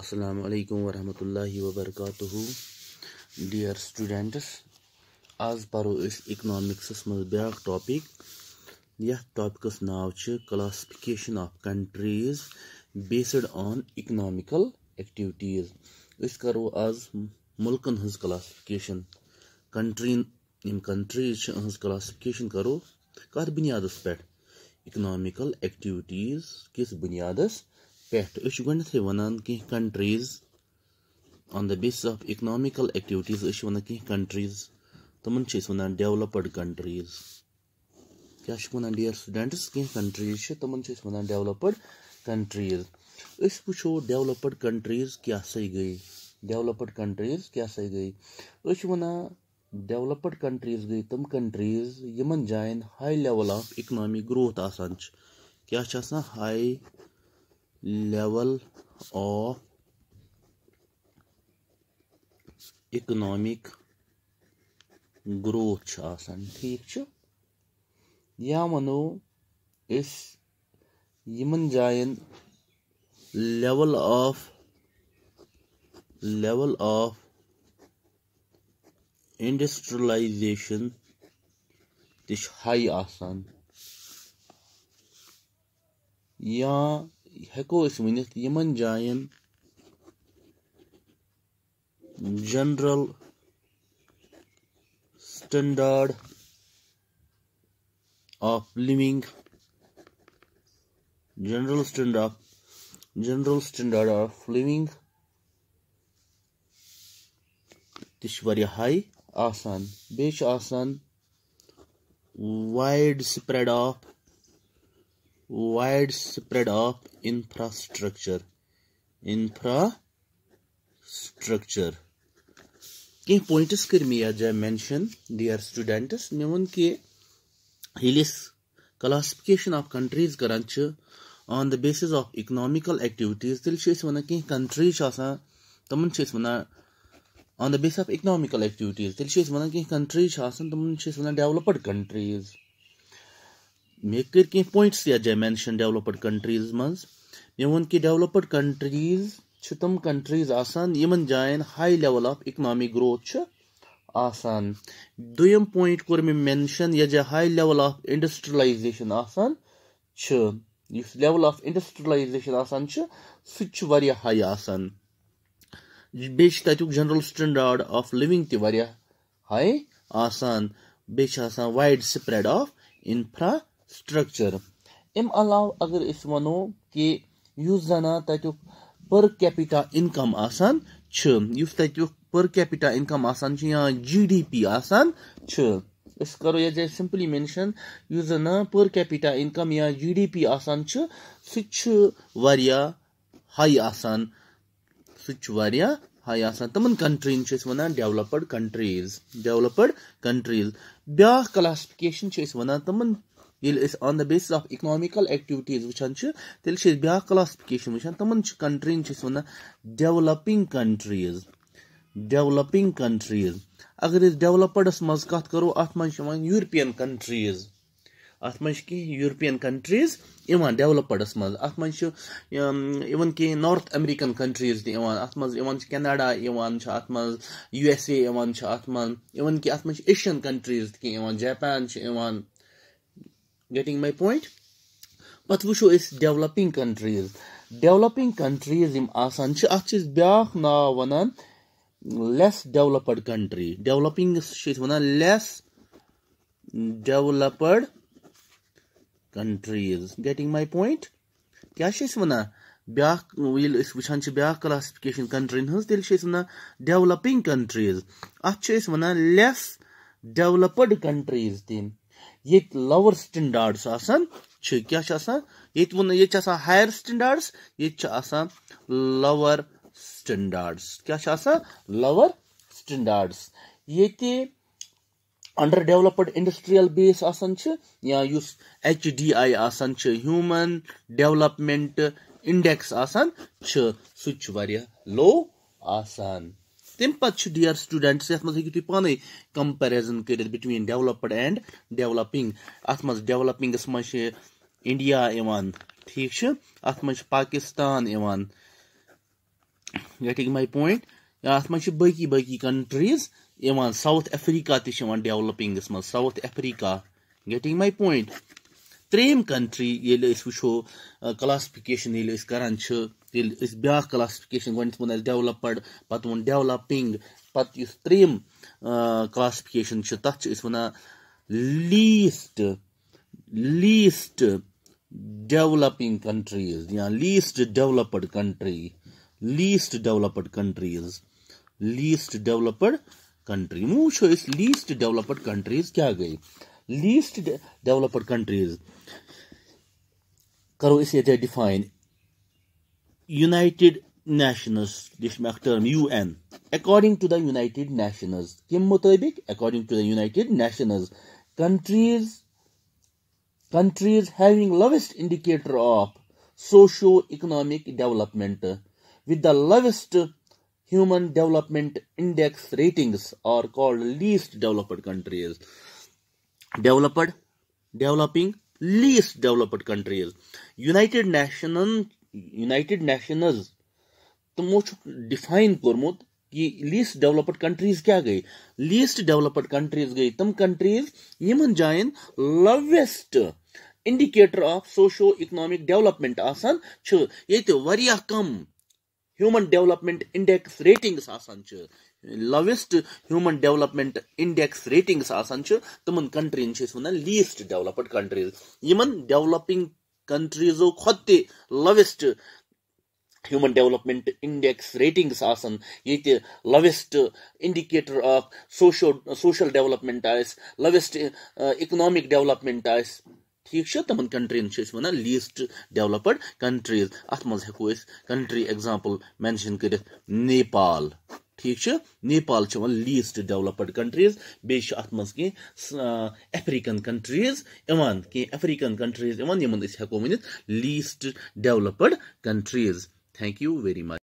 असलकम वरहमल वबरक dear students आज पो इकनॉमिक्स मज बया टॉपिक ये topics now classification of countries based on economical activities इस करो आज मुल्कन हज क्लासिफिकेशन कंट्री यम कंट्रीज हज क्लासिफिकेशन करो कत बुनियाद पे इकनॉमिकल एक्टिविटीज़ किस बुनियाद پٮ۪ٹھ أسۍ چھِ گۄڈنٮ۪تھٕے وَنان کینٛہہ countries on the basis of economical activities أسۍ چھِ وَنان کینٛہہ کَنٹرٛیٖز تِمَن چھِ أسۍ وَنان ڈیٚولَپٕڈ کَنٹرٛیٖز کیٛاہ چھِ وَنان ڈِیَر سٹوٗڈَنٹٕس کینٛہہ کَنٹرٛیٖز چھِ تِمَن چھِ أسۍ وَنان ڈیٚولَپٕڈ کَنٹرٛیٖز أسۍ وٕچھو ڈیٚولَپٕڈ کَنٹرٛیٖز کیٛاہ سا گٔے ڈیٚولَپٕڈ کَنٹرٛیٖز کیٛاہ سا گٔے أسۍ چھِ وَنان ڈیٚولَپٕڈ کَنٹرٛیٖز گٔے تِم کَنٹرٛیٖز یِمَن جایَن ہاے لیٚوٕل آف اِکنامِک گرٛوتھ آسان چھِ کیٛاہ چھِ آسان ہاے level of اِکنامِک گروتھ چھُ آسان ٹھیٖک چھُ یا وَنو أسۍ یِمَن جایَن level of level of industrialisation تہِ چھُ ہاے آسان یا ہیٚکو أسۍ ؤنِتھ یِمَن جایَن general standard of living general standard of general standard of living تہِ چھِ واریاہ ہاے آسان بیٚیہِ چھُ آسان wide spread of wide spread of infrastructure infrastructure कह पॉइंट्स कर मिया जाए मेंशन डियर स्टूडेंट्स मे वो कि ये क्लासिफिकेशन ऑफ कंट्रीज करान on the basis of economical activities तेल वन कहीं कंट्रीज तम वन on the base of economical activities तेल वन कहीं कंट्रीज तम वन डेवलपड कंट्रीज मे कर कह पॉइंट्स यथ जय मेंशन डेवलपड कंट्रीज मज मे वो कि डेवलपड कंट्रीज तम कंट्रीज आसान यमन जायन high level of economic growth आसान दुम पॉइंट कोर मे मेंशन यह जाए हाई लेवल ऑफ इंडस्ट्रलाइजेशन आसान इस लेवल ऑफ इंडस्ट्रलाइजेशन आसान सह हाई आसान बेच तुक जनरल स्टैंडार्ड ऑफ लिविंग तरह हाई आसान बेच wide spread of infrastructure امہِ علاوٕ اگر أسۍ وَنو کہِ یُس زَنا تَتیُک پٔر کیپِٹا اِنکَم آسان چھُ یُس تَتیُک پٔر کیپِٹا اِنکَم آسان چھُ یا جی ڈی پی آسان چھُ أسۍ کَرو یَتھ جایہِ سِمپٕلی مٮ۪نشَن یُس زَن پٔر کیپِٹا اِنکَم یا جی ڈی پی آسان چھُ سُہ تہِ چھُ واریاہ ہاے آسان سُہ تہِ چھُ واریاہ ہاے آسان تِمَن کَنٹرٛیٖن چھِ أسۍ وَنان ڈٮ۪ولَپٕڈ کَنٹرٛیٖز ڈٮ۪ولَپٕڈ کَنٹرٛیٖز بیٛاکھ کَلاسفِکیشَن چھِ أسۍ وَنان تِمَن on the basis of economical activities वे ब्या क्लासफिकेशन वन कंट्रीन से वन डेवलपिंग कंट्रीज डेवलपिंग कंट्रीज अगर डेवलपडस मज करो अत मन यूरोपियन कंट्रीज अत यूरोपियन कंट्रीज इवान डेवलपडस मज अत इवन कह नॉर्थ अमेरिकन कंट्रीज तथ मन कनाडा इवान अत यू एस एवं अत मन कि अत एशियन कंट्रीज तपान getting my point پتہٕ وٕچھو أسۍ ڈیولَپِنٛگ کَنٹرٛیٖز ڈیولَپِنٛگ کَنٹرٛیٖز یِم آسان چھِ اَتھ چھِ أسۍ بیٛاکھ ناو وَنان لیس ڈیولَپٕڈ کَنٹرٛی ڈیولَپِنٛگَس چھِ أسۍ وَنان less developed countries getting my point کیٛاہ چھِ أسۍ وَنان بیٛاکھ ییٚلہِ أسۍ وٕچھان چھِ بیٛاکھ کلاسفِکیشن کَنٹرٛیٖیَن ہٕنٛز تیٚلہِ چھِ أسۍ وَنان ڈیولَپِنٛگ کَنٹرٛیٖز اَتھ چھِ أسۍ وَنان لیس ڈیولَپٕڈ کَنٹرٛیٖز تِم ये लोअर स्टैंडर्ड्स आसान क्या ये वो तो ये हायर स्टैंडर्ड्स ये लोअर स्टैंडर्ड्स क्या लोअर स्टैंडर्ड्स ये अंडर डेवलप्ड इंडस्ट्रियल बेस आसान या उस एच डी आई आसान ह्यूमन डेवलपमेंट इंडेक्स आसान सो लो आसान तम पत् डियर स्टूडेंट्स ये मत तुम पान कम्पेरिजन कर बिटवीन डेवलपड एंड डेवलपिंग अत मे डेवलपिंगस मे इंडिया इवान ठीक अत मे पाकिस्तान इवान गेटिंग माई पॉइंट अत मे बी बी कंट्रीज इवान साउथ अफ्रीका तेवलपिंगस मज South Africa getting my point ترٛیٚیِم کَنٹری ییٚلہِ أسۍ وٕچھو کَلاسفِکیشَن ییٚلہِ أسۍ کَران چھِ ییٚلہِ أسۍ بیٛاکھ کَلاسفِکیشَن گۄڈنٮ۪تھ ووٚن اَسہِ ڈٮ۪ولَپٕڈ پَتہٕ ووٚن ڈٮ۪ولَپِنٛگ پَتہٕ یُس ترٛیٚیِم کَلاسفِکیشَن چھِ تَتھ چھِ أسۍ وَنان لیٖسٹ لیٖسٹ ڈٮ۪ولَپِنٛگ کَنٹریٖز یا least developed country least developed countries least developed country وۄنۍ وٕچھو أسۍ لیٖسٹ ڈٮ۪ولَپٕڈ کَنٹریٖز کیٛاہ گٔے least developed countries کرو أسۍ ییٚتہِ United Nations, نیشنٕز یہِ چھِ مےٚ اَکھ term U N according to the United Nations کَمہِ مُطٲبِق according countries having lowest indicator of socio-economic development with the lowest human development index ratings are called least developed countries developed developing least developed countries United Nation United nations तमो तो define कोर्मुत कि least developed countries क्या गई least developed countries गई तम countries in जायन lowest indicator of socio economic development आसान ये तो कम ह्यूमन डेवलपमेंट इंडेक्स रेटिंग्स आसान lowest human development index rating आसान तम कंट्रीन one least developed countries in developing कंट्रीजो खोते lowest human development index rating ये lowest indicator of socio social development आवेस्ट लोवेस्ट इकोनॉमिक डेवलपमेंट आ ठीक है तमन कंट्रीन वन लीस्ट डेवलप्ड कंट्रीज अत मज हेको कंट्री एग्जांपल मेंशन कर नेपाल ठीक Nepal one least developed countries बे अत मे African countries even African countries even हेको वनित least developed countries thank you very much